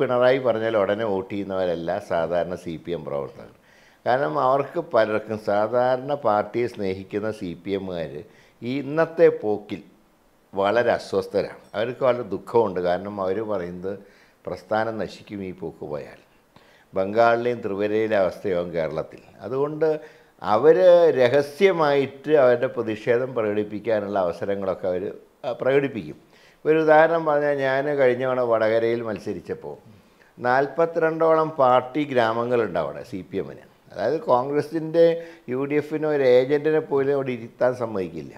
പിണറായി പറഞ്ഞാൽ ഉടനെ വോട്ട് ചെയ്യുന്നവരല്ല സാധാരണ സി പി എം പ്രവർത്തകർ കാരണം അവർക്ക് പലർക്കും സാധാരണ പാർട്ടിയെ സ്നേഹിക്കുന്ന സി പി എമ്മുകാർ ഈ ഇന്നത്തെ പോക്കിൽ വളരെ അസ്വസ്ഥരാണ് അവർക്ക് വളരെ ദുഃഖമുണ്ട് കാരണം അവർ പറയുന്നത് പ്രസ്ഥാനം നശിക്കും ഈ പോക്ക് പോയാൽ ബംഗാളിലെയും ത്രിപുരയിലെ അവസ്ഥയാവും കേരളത്തിൽ അതുകൊണ്ട് അവർ രഹസ്യമായിട്ട് അവരുടെ പ്രതിഷേധം പ്രകടിപ്പിക്കാനുള്ള അവസരങ്ങളൊക്കെ അവർ പ്രകടിപ്പിക്കും ഒരു ഉദാഹരണം പറഞ്ഞാൽ ഞാൻ കഴിഞ്ഞ തവണ വടകരയിൽ മത്സരിച്ചപ്പോൾ നാൽപ്പത്തിരണ്ടോളം പാർട്ടി ഗ്രാമങ്ങളുണ്ട് അവിടെ സി പി എമ്മിന് അതായത് കോൺഗ്രസിൻ്റെ യു ഡി എഫിന് ഒരു ഏജൻറ്റിനെ പോലും അവിടെ ഇരുത്താൻ സമ്മതിക്കില്ല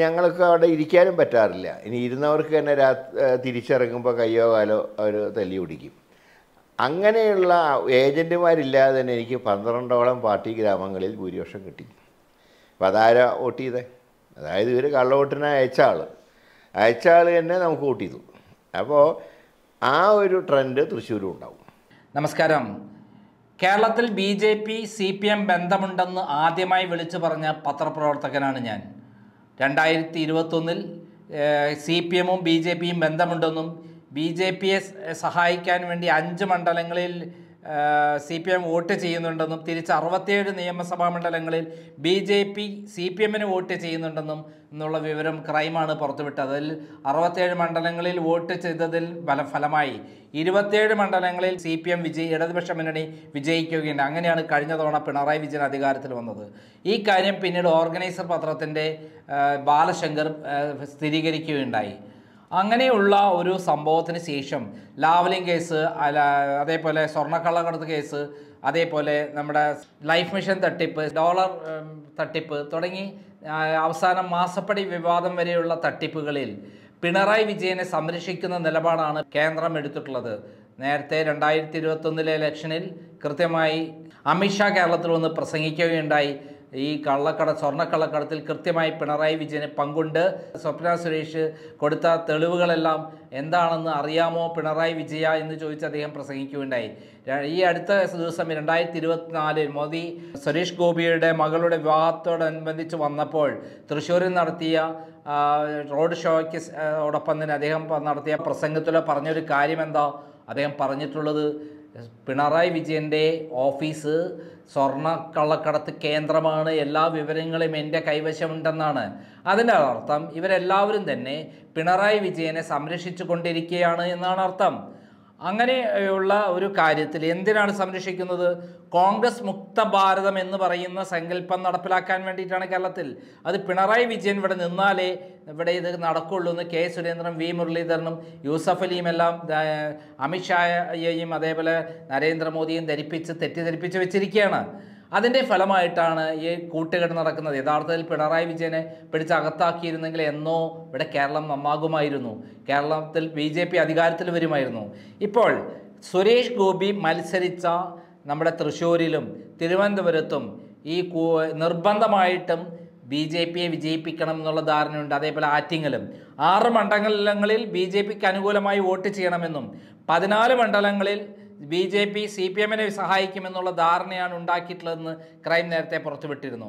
ഞങ്ങൾക്ക് അവിടെ ഇരിക്കാനും പറ്റാറില്ല ഇനി ഇരുന്നവർക്ക് തന്നെ രാ തിരിച്ചിറങ്ങുമ്പോൾ കയ്യോ കാലോ അവർ തല്ലി പിടിക്കും അങ്ങനെയുള്ള ഏജൻറ്റുമാരില്ലാതെ തന്നെ എനിക്ക് പന്ത്രണ്ടോളം പാർട്ടി ഗ്രാമങ്ങളിൽ ഭൂരിപക്ഷം കിട്ടി അപ്പം അതാരാ വോട്ട് ചെയ്തേ അതായത് ഇവർ കള്ളവോട്ടിനെ അയച്ച ആൾ അയച്ച ആൾ തന്നെ നമുക്ക് വോട്ട് ചെയ്തു അപ്പോൾ ആ ഒരു ട്രെൻഡ് തൃശ്ശൂരും ഉണ്ടാവും നമസ്കാരം കേരളത്തിൽ B J P C P M ബന്ധമുണ്ടെന്ന് ആദ്യമായി വിളിച്ചു പറഞ്ഞ പത്രപ്രവർത്തകനാണ് ഞാൻ രണ്ടായിരത്തി ഇരുപത്തൊന്നിൽ സി പി എമ്മും ബി ജെ പിയും ബന്ധമുണ്ടെന്നും ബി ജെ പിയെ സഹായിക്കാൻ വേണ്ടി അഞ്ച് മണ്ഡലങ്ങളിൽ സി പി എം വോട്ട് ചെയ്യുന്നുണ്ടെന്നും തിരിച്ച് അറുപത്തിയേഴ് നിയമസഭാ മണ്ഡലങ്ങളിൽ B J P C P എമ്മിന് വോട്ട് ചെയ്യുന്നുണ്ടെന്നും എന്നുള്ള വിവരം ക്രൈമാണ് പുറത്തുവിട്ടത് അതിൽ അറുപത്തേഴ് മണ്ഡലങ്ങളിൽ വോട്ട് ചെയ്തതിൽ ഫല ഫലമായി ഇരുപത്തിയേഴ് മണ്ഡലങ്ങളിൽ സി പി എം വിജയി ഇടതുപക്ഷ മുന്നണി വിജയിക്കുകയുണ്ട് അങ്ങനെയാണ് കഴിഞ്ഞ തവണ പിണറായി വിജയൻ അധികാരത്തിൽ വന്നത് ഈ കാര്യം പിന്നീട് ഓർഗനൈസർ പത്രത്തിൻ്റെ ബാലശങ്കർ സ്ഥിരീകരിക്കുകയുണ്ടായി അങ്ങനെയുള്ള ഒരു സംഭവത്തിന് ശേഷം ലാവലിംഗ് കേസ് അല്ല അതേപോലെ സ്വർണ്ണക്കള്ളക്കടത്ത് കേസ് അതേപോലെ നമ്മുടെ ലൈഫ് മിഷൻ തട്ടിപ്പ് ഡോളർ തട്ടിപ്പ് തുടങ്ങി അവസാനം മാസപ്പടി വിവാദം വരെയുള്ള തട്ടിപ്പുകളിൽ പിണറായി വിജയനെ സംരക്ഷിക്കുന്ന നിലപാടാണ് കേന്ദ്രം എടുത്തിട്ടുള്ളത് നേരത്തെ രണ്ടായിരത്തി ഇരുപത്തൊന്നിലെ ഇലക്ഷനിൽ കൃത്യമായി അമിത്ഷാ കേരളത്തിൽ വന്ന് പ്രസംഗിക്കുകയുണ്ടായി ഈ കള്ളക്കട സ്വർണ്ണക്കള്ളക്കടത്തിൽ കൃത്യമായി പിണറായി വിജയന് പങ്കുണ്ട് സ്വപ്ന സുരേഷ് കൊടുത്ത തെളിവുകളെല്ലാം എന്താണെന്ന് അറിയാമോ പിണറായി വിജയ എന്ന് ചോദിച്ച് അദ്ദേഹം പ്രസംഗിക്കുകയുണ്ടായി ഈ അടുത്ത ദിവസം രണ്ടായിരത്തി ഇരുപത്തിനാലിൽ മോദി സുരേഷ് ഗോപിയുടെ മകളുടെ വിവാഹത്തോടനുബന്ധിച്ച് വന്നപ്പോൾ തൃശ്ശൂരിൽ നടത്തിയ റോഡ് ഷോയ്ക്ക് ഓടൊപ്പം തന്നെ അദ്ദേഹം നടത്തിയ പ്രസംഗത്തിലോ പറഞ്ഞൊരു കാര്യം എന്താ അദ്ദേഹം പറഞ്ഞിട്ടുള്ളത് പിണറായി വിജയൻ്റെ ഓഫീസ് സ്വർണ്ണക്കള്ളക്കടത്ത് കേന്ദ്രമാണ് എല്ലാ വിവരങ്ങളും എൻ്റെ കൈവശമുണ്ടെന്നാണ് അതിൻ്റെ അർത്ഥം ഇവരെല്ലാവരും തന്നെ പിണറായി വിജയനെ സംരക്ഷിച്ചു കൊണ്ടിരിക്കുകയാണ് എന്നാണ് അർത്ഥം അങ്ങനെയുള്ള ഒരു കാര്യത്തിൽ എന്തിനാണ് സംരക്ഷിക്കുന്നത് കോൺഗ്രസ് മുക്ത ഭാരതം എന്ന് പറയുന്ന സങ്കല്പം നടപ്പിലാക്കാൻ വേണ്ടിയിട്ടാണ് കേരളത്തിൽ അത് പിണറായി വിജയൻ ഇവിടെ നിന്നാലേ ഇവിടെ ഇത് നടക്കുള്ളൂ എന്ന് കെ സുരേന്ദ്രനും വി മുരളീധരനും യൂസഫ് അലിയും എല്ലാം അമിത്ഷായെയും അതേപോലെ നരേന്ദ്രമോദിയും ധരിപ്പിച്ച് തെറ്റിദ്ധരിപ്പിച്ച് വെച്ചിരിക്കുകയാണ് അതിൻ്റെ ഫലമായിട്ടാണ് ഈ കൂട്ടുകെട്ട് നടക്കുന്നത് യഥാർത്ഥത്തിൽ പിണറായി വിജയനെ പിടിച്ച് അകത്താക്കിയിരുന്നെങ്കിൽ എന്നോ ഇവിടെ കേരളം നന്നാകുമായിരുന്നു കേരളത്തിൽ ബി ജെ പി അധികാരത്തിൽ വരുമായിരുന്നു ഇപ്പോൾ സുരേഷ് ഗോപി മത്സരിച്ച നമ്മുടെ തൃശ്ശൂരിലും തിരുവനന്തപുരത്തും ഈ നിർബന്ധമായിട്ടും ബി ജെ പിയെ വിജയിപ്പിക്കണം എന്നുള്ള ധാരണയുണ്ട് അതേപോലെ ആറ്റിങ്ങലും ആറ് മണ്ഡലങ്ങളിൽ ബി ജെ പിക്ക് അനുകൂലമായി വോട്ട് ചെയ്യണമെന്നും പതിനാല് മണ്ഡലങ്ങളിൽ B J P C P എമ്മിനെ സഹായിക്കുമെന്നുള്ള ധാരണയാണ് ഉണ്ടാക്കിയിട്ടുള്ളതെന്ന് ക്രൈം നേരത്തെ പുറത്തുവിട്ടിരുന്നു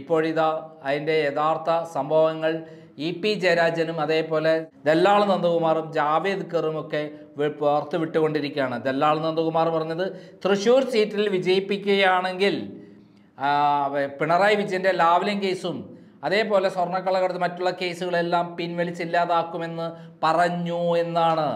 ഇപ്പോഴിതാ അതിൻ്റെ യഥാർത്ഥ സംഭവങ്ങൾ ഇ പി ജയരാജനും അതേപോലെ ദല്ലാൾ നന്ദകുമാറും ജാവേദ് കറും ഒക്കെ പുറത്തുവിട്ടുകൊണ്ടിരിക്കുകയാണ് ദല്ലാൾ നന്ദകുമാർ പറഞ്ഞത് തൃശ്ശൂർ സീറ്റിൽ വിജയിപ്പിക്കുകയാണെങ്കിൽ പിണറായി വിജയൻ്റെ ലാവ്ലിൻ കേസും അതേപോലെ സ്വർണ്ണക്കളകടത്ത് മറ്റുള്ള കേസുകളെല്ലാം പിൻവലിച്ചില്ലാതാക്കുമെന്ന് പറഞ്ഞു എന്നാണ്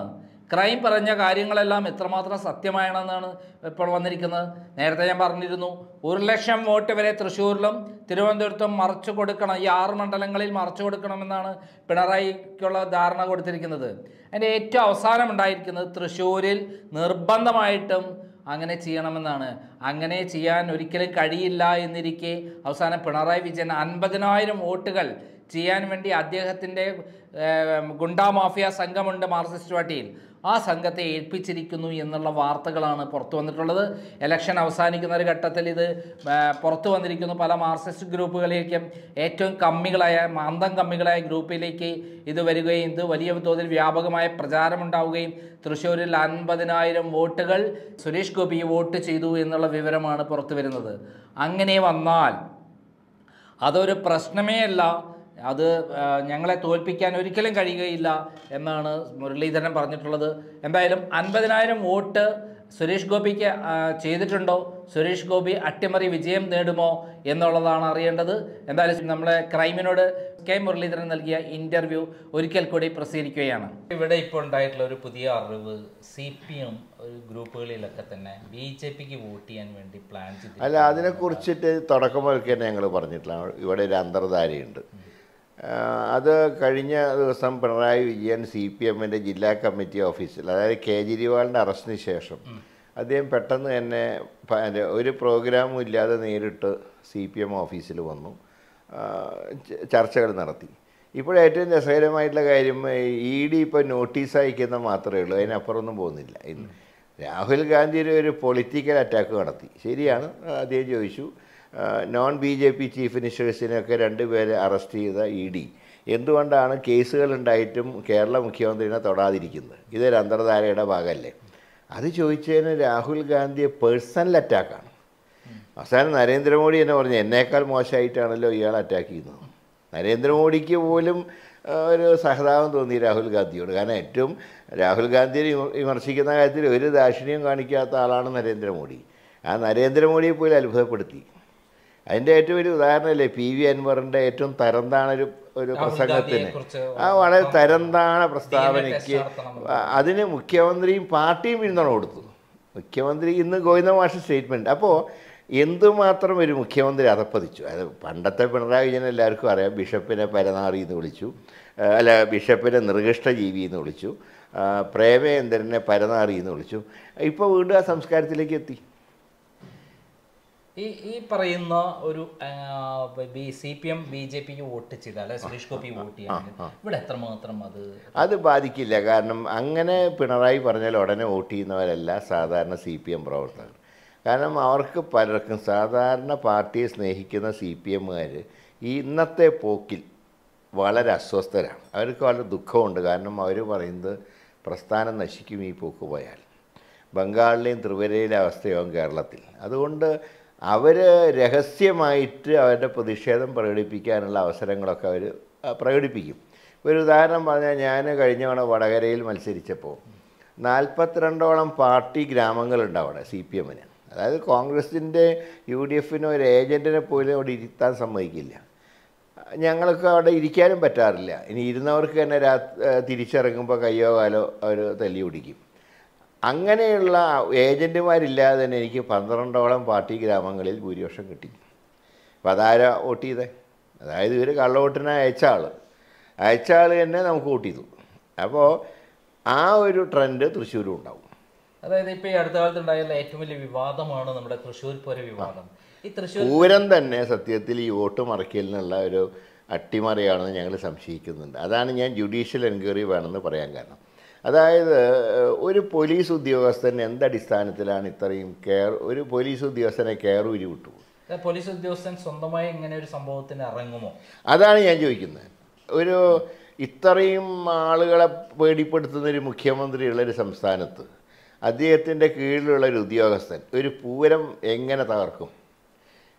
ക്രൈം പറഞ്ഞ കാര്യങ്ങളെല്ലാം എത്രമാത്രം സത്യമാണെന്നാണ് ഇപ്പോൾ വന്നിരിക്കുന്നത് നേരത്തെ ഞാൻ പറഞ്ഞിരുന്നു ഒരു ലക്ഷം വോട്ട് വരെ തൃശ്ശൂരിലും തിരുവനന്തപുരത്തും മറച്ചു കൊടുക്കണം ഈ ആറ് മണ്ഡലങ്ങളിൽ മറച്ചു കൊടുക്കണമെന്നാണ് പിണറായിക്കുള്ള ധാരണ കൊടുത്തിരിക്കുന്നത് അതിൻ്റെ ഏറ്റവും അവസാനം ഉണ്ടായിരിക്കുന്നത് തൃശ്ശൂരിൽ നിർബന്ധമായിട്ടും അങ്ങനെ ചെയ്യണമെന്നാണ് അങ്ങനെ ചെയ്യാൻ ഒരിക്കലും കഴിയില്ല എന്നിരിക്കെ അവസാനം പിണറായി വിജയൻ അൻപതിനായിരം വോട്ടുകൾ ചെയ്യാൻ വേണ്ടി അദ്ദേഹത്തിൻ്റെ ഗുണ്ടാ മാഫിയ സംഘമുണ്ട് മാർക്സിസ്റ്റ് പാർട്ടിയിൽ ആ സംഘത്തെ ഏൽപ്പിച്ചിരിക്കുന്നു എന്നുള്ള വാർത്തകളാണ് പുറത്തു വന്നിട്ടുള്ളത് എലക്ഷൻ അവസാനിക്കുന്ന ഒരു ഘട്ടത്തിൽ ഇത് പുറത്തു വന്നിരിക്കുന്നു പല മാർക്സിസ്റ്റ് ഗ്രൂപ്പുകളിലേക്കും ഏറ്റവും കമ്മികളായ മാന്തം കമ്മികളായ ഗ്രൂപ്പിലേക്ക് ഇത് വരികയും ഇത് വലിയ തോതിൽ വ്യാപകമായ പ്രചാരമുണ്ടാവുകയും തൃശ്ശൂരിൽ അൻപതിനായിരം വോട്ടുകൾ സുരേഷ് ഗോപി വോട്ട് ചെയ്തു എന്നുള്ള വിവരമാണ് പുറത്തു വരുന്നത് അങ്ങനെ വന്നാൽ അതൊരു പ്രശ്നമേ അല്ല അത് ഞങ്ങളെ തോൽപ്പിക്കാൻ ഒരിക്കലും കഴിയുകയില്ല എന്നാണ് മുരളീധരൻ പറഞ്ഞിട്ടുള്ളത് എന്തായാലും അൻപതിനായിരം വോട്ട് സുരേഷ് ഗോപിക്ക് ചെയ്തിട്ടുണ്ടോ സുരേഷ് ഗോപി അട്ടിമറി വിജയം നേടുമോ എന്നുള്ളതാണ് അറിയേണ്ടത് എന്തായാലും നമ്മളെ ക്രൈമിനോട് കെ മുരളീധരൻ നൽകിയ ഇൻ്റർവ്യൂ ഒരിക്കൽ കൂടി പ്രസിദ്ധീകരിക്കുകയാണ് ഇവിടെ ഇപ്പോൾ ഉണ്ടായിട്ടുള്ള ഒരു പുതിയ അറിവ് സി പി എം ഒരു ഗ്രൂപ്പുകളിലൊക്കെ തന്നെ ബി ജെ പിക്ക് വോട്ട് ചെയ്യാൻ വേണ്ടി പ്ലാൻ ചെയ്തു അല്ല അതിനെക്കുറിച്ചിട്ട് തുടക്കം മുതൽക്ക് തന്നെ ഞങ്ങൾ പറഞ്ഞിട്ടില്ല ഇവിടെ ഒരു അന്തർധാരയുണ്ട് അത് കഴിഞ്ഞ ദിവസം പിണറായി വിജയൻ സി പി എമ്മിൻ്റെ ജില്ലാ കമ്മിറ്റി ഓഫീസിൽ അതായത് കേജ്രിവാളിൻ്റെ അറസ്റ്റിന് ശേഷം അദ്ദേഹം പെട്ടെന്ന് തന്നെ ഒരു പ്രോഗ്രാമും ഇല്ലാതെ നേരിട്ട് സി പി എം ഓഫീസിൽ വന്നു ചർച്ചകൾ നടത്തി ഇപ്പോൾ ഏറ്റവും രസകരമായിട്ടുള്ള കാര്യം ഇ ഡി ഇപ്പോൾ നോട്ടീസ് അയക്കുന്ന മാത്രമേ ഉള്ളൂ അതിനപ്പുറമൊന്നും പോകുന്നില്ല രാഹുൽ ഗാന്ധിയുടെ ഒരു പൊളിറ്റിക്കൽ അറ്റാക്ക് നടത്തി ശരിയാണ് അദ്ദേഹം ചോദിച്ചു non B J P chief മിനിസ്റ്റേഴ്സിനെയൊക്കെ രണ്ടുപേരെ അറസ്റ്റ് ചെയ്ത ഇ e ഡി എന്തുകൊണ്ടാണ് കേസുകളുണ്ടായിട്ടും കേരള മുഖ്യമന്ത്രിനെ തൊടാതിരിക്കുന്നത് ഇതൊരു അന്തർധാരയുടെ ഭാഗമല്ലേ അത് ചോദിച്ചതിന് രാഹുൽ ഗാന്ധിയെ പേഴ്സണൽ അറ്റാക്കാണ് അവസാനം നരേന്ദ്രമോദി എന്നെ പറഞ്ഞു എന്നേക്കാൾ മോശമായിട്ടാണല്ലോ ഇയാൾ അറ്റാക്ക് ചെയ്യുന്നത് നരേന്ദ്രമോദിക്ക് പോലും ഒരു സഹതാപം തോന്നി രാഹുൽ ഗാന്ധിയോട് കാരണം ഏറ്റവും രാഹുൽ ഗാന്ധിയെ വിമർശിക്കുന്ന കാര്യത്തിൽ ഒരു ദാക്ഷിണ്യം കാണിക്കാത്ത ആളാണ് നരേന്ദ്രമോദി ആ നരേന്ദ്രമോദിയെ പോലും അത്ഭുതപ്പെടുത്തി അതിൻ്റെ ഏറ്റവും വലിയ ഉദാഹരണമല്ലേ പി വി അൻവറിൻ്റെ ഏറ്റവും തരംതാണ ഒരു ഒരു പ്രസംഗത്തിന് ആ വളരെ തരംതാണ പ്രസ്താവനയ്ക്ക് അതിന് മുഖ്യമന്ത്രിയും പാർട്ടിയും പിന്തുണ കൊടുത്തു മുഖ്യമന്ത്രി ഇന്ന് ഗോവിന്ദ മാഷ അപ്പോൾ എന്തുമാത്രം ഒരു മുഖ്യമന്ത്രി അധപ്പതിച്ചു അതായത് പണ്ടത്തെ പിണറായി വിജയൻ എല്ലാവർക്കും അറിയാം ബിഷപ്പിനെ പരനാറി എന്ന് വിളിച്ചു അല്ല ബിഷപ്പിനെ നിർഗിഷ്ട ജീവി എന്ന് വിളിച്ചു പ്രേമേന്ദ്രനെ പരനാറി എന്ന് വിളിച്ചു ഇപ്പോൾ വീണ്ടും ആ സംസ്കാരത്തിലേക്ക് എത്തി ഈ ഈ പറയുന്ന ഒരു C P M B J പിക്ക് വോട്ട് അല്ലെ സുരേഷ് ഗോപി വോട്ട് ചെയ്യാൻ ഇവിടെ എത്രമാത്രം അത് അത് ബാധിക്കില്ല കാരണം അങ്ങനെ പിണറായി പറഞ്ഞാൽ ഉടനെ വോട്ട് ചെയ്യുന്നവരല്ല സാധാരണ സി പി എം പ്രവർത്തകർ കാരണം അവർക്ക് പലർക്കും സാധാരണ പാർട്ടിയെ സ്നേഹിക്കുന്ന സി പി എമ്മുകാർ ഈ ഇന്നത്തെ പോക്കിൽ വളരെ അസ്വസ്ഥരാണ് അവർക്ക് വളരെ ദുഃഖമുണ്ട് കാരണം അവർ പറയുന്നത് പ്രസ്ഥാനം നശിക്കും ഈ പോക്ക് പോയാൽ ബംഗാളിലെയും ത്രിപുരയിലെ അവസ്ഥയാവും കേരളത്തിൽ അതുകൊണ്ട് അവർ രഹസ്യമായിട്ട് അവരുടെ പ്രതിഷേധം പ്രകടിപ്പിക്കാനുള്ള അവസരങ്ങളൊക്കെ അവർ പ്രകടിപ്പിക്കും ഒരു ഉദാഹരണം പറഞ്ഞാൽ ഞാൻ കഴിഞ്ഞ തവണ വടകരയിൽ മത്സരിച്ചപ്പോൾ നാൽപ്പത്തിരണ്ടോളം പാർട്ടി ഗ്രാമങ്ങളുണ്ട് അവിടെ സി പി എമ്മിന് അതായത് കോൺഗ്രസിൻ്റെ യു ഡി എഫിന് ഒരു ഏജൻറ്റിനെ പോലും അവിടെ ഇരുത്താൻ സമ്മതിക്കില്ല ഞങ്ങൾക്ക് അവിടെ ഇരിക്കാനും പറ്റാറില്ല ഇനി ഇരുന്നവർക്ക് തന്നെ രാ തിരിച്ചിറങ്ങുമ്പോൾ കയ്യോ കാലോ അവർ തല്ലി പിടിക്കും അങ്ങനെയുള്ള ഏജൻറ്റുമാരില്ലാതെ തന്നെ എനിക്ക് പന്ത്രണ്ടോളം പാർട്ടി ഗ്രാമങ്ങളിൽ ഭൂരിപക്ഷം കിട്ടി അപ്പം അതാരാ വോട്ട് ചെയ്തേ അതായത് ഇവർ കള്ളവോട്ടിനെ അയച്ച ആൾ അയച്ച ആൾ തന്നെ നമുക്ക് വോട്ട് ചെയ്തു അപ്പോൾ ആ ഒരു ട്രെൻഡ് തൃശ്ശൂരും ഉണ്ടാവും അതായത് ഇപ്പോൾ ഈ അടുത്ത കാലത്ത് ഉണ്ടായിരുന്ന ഏറ്റവും വലിയ വിവാദമാണ് നമ്മുടെ തൃശ്ശൂർ പൂര വിവാദം ഈ തൃശ്ശൂർ പൂരം തന്നെ സത്യത്തിൽ ഈ വോട്ട് മറക്കലിനുള്ള ഒരു അട്ടിമറിയാണെന്ന് ഞങ്ങൾ സംശയിക്കുന്നുണ്ട് അതാണ് ഞാൻ ജുഡീഷ്യൽ എൻക്വയറി വേണമെന്ന് പറയാൻ കാരണം അതായത് ഒരു പോലീസ് ഉദ്യോഗസ്ഥൻ എന്തടിസ്ഥാനത്തിലാണ് ഇത്രയും കെയർ ഒരു പോലീസ് ഉദ്യോഗസ്ഥനെ കെയർ ഉരി വിട്ടു പോലീസ് ഉദ്യോഗസ്ഥൻ സ്വന്തമായി ഇങ്ങനെ ഒരു സംഭവത്തിന് ഇറങ്ങുമോ അതാണ് ഞാൻ ചോദിക്കുന്നത് ഒരു ഇത്രയും ആളുകളെ പേടിപ്പെടുത്തുന്ന ഒരു മുഖ്യമന്ത്രിയുള്ള ഒരു സംസ്ഥാനത്ത് അദ്ദേഹത്തിൻ്റെ കീഴിലുള്ള ഒരു ഉദ്യോഗസ്ഥൻ ഒരു പൂരം എങ്ങനെ തകർക്കും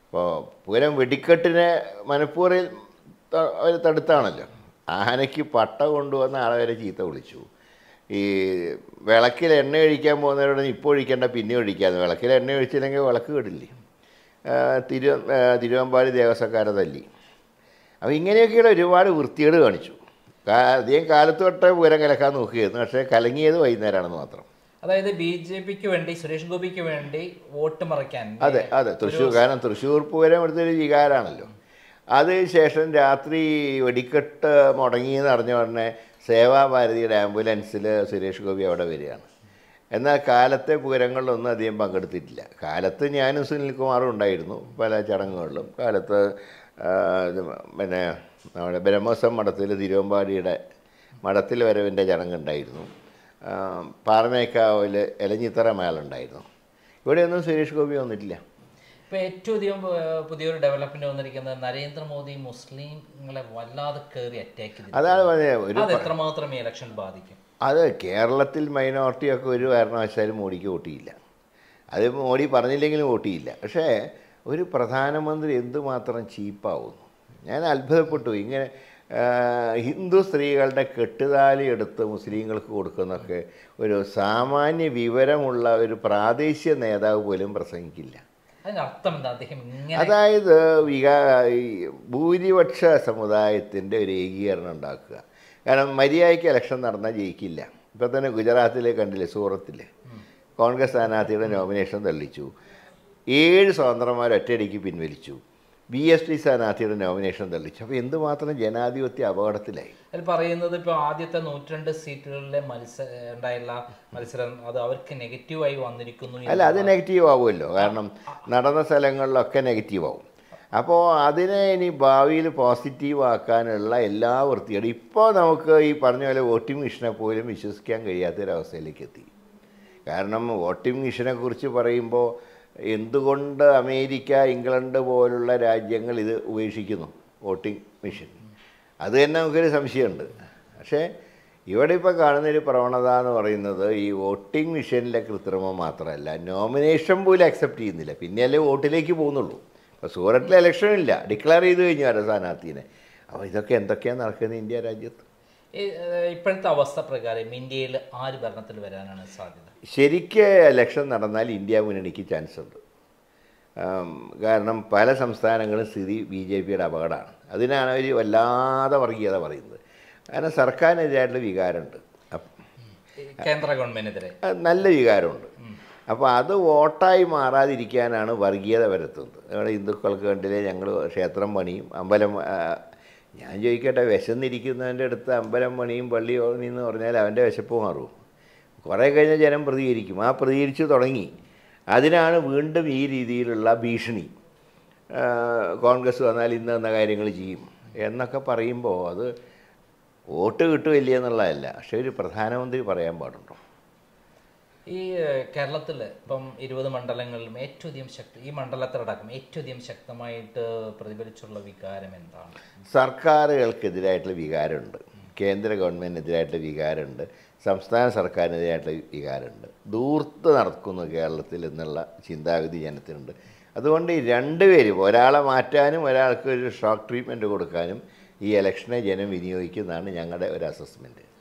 ഇപ്പോൾ പൂരം വെടിക്കെട്ടിനെ മനപ്പൂറിൽ അവർ തടുത്താണല്ലോ ആനയ്ക്ക് പട്ട കൊണ്ടുവന്ന ആളെ വരെ ചീത്ത വിളിച്ചു ഈ വിളക്കിൽ എണ്ണ ഒഴിക്കാൻ പോകുന്നവരോട് ഇപ്പോൾ ഒഴിക്കേണ്ട പിന്നെ ഒഴിക്കാമെന്ന് വിളക്കിൽ എണ്ണ ഒഴിച്ചില്ലെങ്കിൽ വിളക്ക് കെടില്ലേ തിരു തിരുവമ്പാടി ദേവസ്വക്കാരെ തല്ലി അപ്പോൾ ഇങ്ങനെയൊക്കെയുള്ള ഒരുപാട് വൃത്തികൾ കാണിച്ചു അധികം കാലത്ത് തൊട്ടേ പൂരം കലക്കാൻ നോക്കിയായിരുന്നു പക്ഷേ കലങ്ങിയത് വൈകുന്നേരമാണെന്ന് മാത്രം അതായത് ബി ജെ പിക്ക് വേണ്ടി സുരേഷ് ഗോപിക്ക് വേണ്ടി വോട്ട് മറയ്ക്കാൻ അതെ അതെ തൃശ്ശൂർ കാരണം തൃശ്ശൂർ പൂരം എടുത്തൊരു വികാരമാണല്ലോ അതിന് ശേഷം രാത്രി വെടിക്കെട്ട് എന്ന് അറിഞ്ഞ ഉടനെ സേവാഭാരതിയുടെ ആംബുലൻസിൽ സുരേഷ് ഗോപി അവിടെ വരികയാണ് എന്നാൽ കാലത്തെ പൂരങ്ങളിലൊന്നും അധികം പങ്കെടുത്തിട്ടില്ല കാലത്ത് ഞാനും സുനിൽകുമാറും ഉണ്ടായിരുന്നു പല ചടങ്ങുകളിലും കാലത്ത് പിന്നെ നമ്മുടെ ബ്രഹ്മോത്സവം മഠത്തിൽ തിരുവമ്പാടിയുടെ മഠത്തിൽ വരവിൻ്റെ ചടങ്ങുണ്ടായിരുന്നു പാറമേക്കാവിൽ ഇലഞ്ഞിത്തറ മേളുണ്ടായിരുന്നു ഇവിടെയൊന്നും സുരേഷ് ഗോപി വന്നിട്ടില്ല ഇപ്പോൾ ഏറ്റവും അധികം പുതിയൊരു ഡെവലപ്മെന്റ് വന്നിരിക്കുന്നത് നരേന്ദ്രമോദി മുസ്ലിങ്ങളെ വല്ലാതെ കയറി അറ്റാക്ക് അതാണ് പറഞ്ഞത് എത്രമാത്രം ഈ ഇലക്ഷൻ ബാധിക്കും അത് കേരളത്തിൽ മൈനോറിറ്റിയൊക്കെ ഒരു കാരണവശാലും മോഡിക്ക് വോട്ടിയില്ല അത് മോഡി പറഞ്ഞില്ലെങ്കിലും വോട്ടിയില്ല പക്ഷേ ഒരു പ്രധാനമന്ത്രി എന്തുമാത്രം ചീപ്പാവുന്നു ഞാൻ അത്ഭുതപ്പെട്ടു ഇങ്ങനെ ഹിന്ദു സ്ത്രീകളുടെ കെട്ടുതാലി എടുത്ത് മുസ്ലിങ്ങൾക്ക് കൊടുക്കുന്നൊക്കെ ഒരു സാമാന്യ വിവരമുള്ള ഒരു പ്രാദേശിക നേതാവ് പോലും പ്രസംഗിക്കില്ല എന്താ അദ്ദേഹം ഇങ്ങനെ അതായത് വികാ ഭൂരിപക്ഷ സമുദായത്തിൻ്റെ ഒരു ഏകീകരണം ഉണ്ടാക്കുക കാരണം മര്യാദയ്ക്ക് ഇലക്ഷൻ നടന്നാൽ ജയിക്കില്ല ഇപ്പം തന്നെ ഗുജറാത്തിലെ കണ്ടില്ലേ സൂറത്തിൽ കോൺഗ്രസ് സ്ഥാനാർത്ഥിയുടെ നോമിനേഷൻ തള്ളിച്ചു ഏഴ് സ്വതന്ത്രന്മാർ ഒറ്റയടിക്ക് പിൻവലിച്ചു ബി എസ് ടി സ്ഥാനാർത്ഥിയുടെ നോമിനേഷൻ തള്ളിച്ചു അപ്പോൾ എന്തുമാത്രം ജനാധിപത്യ അപകടത്തിലായി അതിൽ പറയുന്നത് ഇപ്പോൾ ആദ്യത്തെ നൂറ്റിരണ്ട് സീറ്റുകളിലെ മത്സര ഉണ്ടായുള്ള മത്സരം അത് അവർക്ക് നെഗറ്റീവായി വന്നിരിക്കുന്നു അല്ല അത് നെഗറ്റീവ് ആവുമല്ലോ കാരണം നടന്ന സ്ഥലങ്ങളിലൊക്കെ നെഗറ്റീവ് ആവും അപ്പോൾ അതിനെ ഇനി ഭാവിയിൽ പോസിറ്റീവ് ആക്കാനുള്ള എല്ലാ വൃത്തികളും ഇപ്പോൾ നമുക്ക് ഈ പറഞ്ഞ പോലെ വോട്ടിംഗ് മിഷനെ പോലും വിശ്വസിക്കാൻ കഴിയാത്തൊരവസ്ഥയിലേക്ക് എത്തി കാരണം വോട്ടിംഗ് മിഷനെ കുറിച്ച് പറയുമ്പോൾ എന്തുകൊണ്ട് അമേരിക്ക ഇംഗ്ലണ്ട് പോലുള്ള രാജ്യങ്ങൾ ഇത് ഉപേക്ഷിക്കുന്നു വോട്ടിംഗ് മെഷീൻ അത് തന്നെ നമുക്കൊരു സംശയമുണ്ട് പക്ഷേ ഇവിടെ ഇപ്പോൾ കാണുന്നൊരു പ്രവണത എന്ന് പറയുന്നത് ഈ വോട്ടിംഗ് മെഷീനിലെ കൃത്രിമം മാത്രമല്ല നോമിനേഷൻ പോലും അക്സെപ്റ്റ് ചെയ്യുന്നില്ല പിന്നെയല്ലേ വോട്ടിലേക്ക് പോകുന്നുള്ളൂ ഇപ്പോൾ ഇലക്ഷൻ ഇലക്ഷനില്ല ഡിക്ലെയർ ചെയ്ത് കഴിഞ്ഞു ആരോ സ്ഥാനാർത്ഥീനെ അപ്പോൾ ഇതൊക്കെ എന്തൊക്കെയാണ് നടക്കുന്നത് ഇന്ത്യ രാജ്യത്ത് ഇപ്പോഴത്തെ അവസ്ഥ പ്രകാരം ഇന്ത്യയിൽ ആര് ഭരണത്തിൽ വരാനാണ് സാധ്യത ശരിക്ക് ഇലക്ഷൻ നടന്നാൽ ഇന്ത്യ മുന്നണിക്ക് ചാൻസ് ഉണ്ട് കാരണം പല സംസ്ഥാനങ്ങളും സ്ഥിതി ബി ജെ പിയുടെ അപകടമാണ് അതിനാണ് അവർ വല്ലാതെ വർഗീയത പറയുന്നത് കാരണം സർക്കാരിനെതിരായിട്ടുള്ള വികാരമുണ്ട് കേന്ദ്ര ഗവൺമെൻറ്റിനെതിരെ നല്ല വികാരമുണ്ട് അപ്പോൾ അത് വോട്ടായി മാറാതിരിക്കാനാണ് വർഗീയത വരുത്തുന്നത് ഇവിടെ ഹിന്ദുക്കൾക്ക് വേണ്ടിയിൽ ഞങ്ങൾ ക്ഷേത്രം പണിയും അമ്പലം ഞാൻ ചോദിക്കട്ടെ വിശന്നിരിക്കുന്നവൻ്റെ അടുത്ത് അമ്പലം പണിയും പള്ളി എന്ന് പറഞ്ഞാൽ അവൻ്റെ വിശപ്പ് മാറും കുറേ കഴിഞ്ഞാൽ ജനം പ്രതികരിക്കും ആ പ്രതികരിച്ചു തുടങ്ങി അതിനാണ് വീണ്ടും ഈ രീതിയിലുള്ള ഭീഷണി കോൺഗ്രസ് വന്നാൽ ഇന്ന് എന്ന കാര്യങ്ങൾ ചെയ്യും എന്നൊക്കെ പറയുമ്പോൾ അത് വോട്ട് കിട്ടുമില്ല എന്നുള്ളതല്ല പക്ഷേ ഒരു പ്രധാനമന്ത്രി പറയാൻ പാടുണ്ടോ ഈ കേരളത്തിൽ ഇപ്പം ഇരുപത് മണ്ഡലങ്ങളിലും ഏറ്റവും അധികം ശക്തി ഈ മണ്ഡലത്തിലടക്കം ഏറ്റവും അധികം ശക്തമായിട്ട് പ്രതിഫലിച്ചുള്ള വികാരം എന്താണ് സർക്കാരുകൾക്കെതിരായിട്ടുള്ള വികാരമുണ്ട് കേന്ദ്ര ഗവൺമെൻറ്റിനെതിരായിട്ടുള്ള വികാരമുണ്ട് സംസ്ഥാന സർക്കാരിനെതിരായിട്ടുള്ള വികാരമുണ്ട് ദൂർത്ത് നടക്കുന്നു കേരളത്തിൽ എന്നുള്ള ചിന്താഗതി ജനത്തിനുണ്ട് അതുകൊണ്ട് ഈ രണ്ടുപേരും ഒരാളെ മാറ്റാനും ഒരാൾക്ക് ഒരു ഷോക്ക് ട്രീറ്റ്മെൻറ്റ് കൊടുക്കാനും ഈ ഇലക്ഷനെ ജനം വിനിയോഗിക്കുന്നതാണ് ഞങ്ങളുടെ ഒരു അസസ്മെൻറ്റ്